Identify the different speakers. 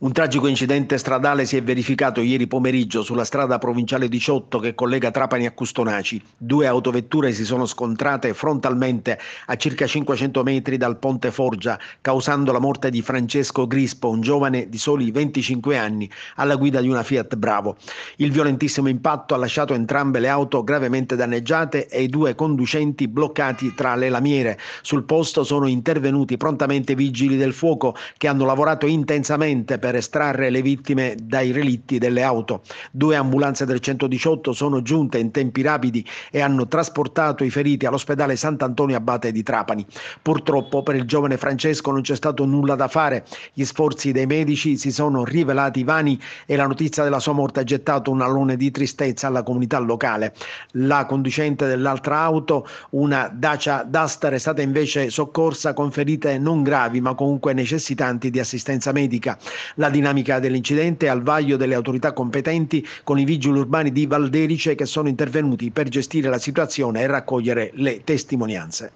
Speaker 1: Un tragico incidente stradale si è verificato ieri pomeriggio sulla strada provinciale 18 che collega Trapani a Custonaci. Due autovetture si sono scontrate frontalmente a circa 500 metri dal ponte Forgia, causando la morte di Francesco Grispo, un giovane di soli 25 anni, alla guida di una Fiat Bravo. Il violentissimo impatto ha lasciato entrambe le auto gravemente danneggiate e i due conducenti bloccati tra le lamiere. Sul posto sono intervenuti prontamente vigili del fuoco che hanno lavorato intensamente per poter estrarre le vittime dai relitti delle auto. Due ambulanze del 118 sono giunte in tempi rapidi e hanno trasportato i feriti all'ospedale Sant'Antonio Abate di Trapani. Purtroppo per il giovane Francesco non c'è stato nulla da fare. Gli sforzi dei medici si sono rivelati vani e la notizia della sua morte ha gettato un alone di tristezza alla comunità locale. La conducente dell'altra auto, una Dacia Duster, è stata invece soccorsa con ferite non gravi ma comunque necessitanti di assistenza medica. La dinamica dell'incidente è al vaglio delle autorità competenti con i vigili urbani di Valderice che sono intervenuti per gestire la situazione e raccogliere le testimonianze.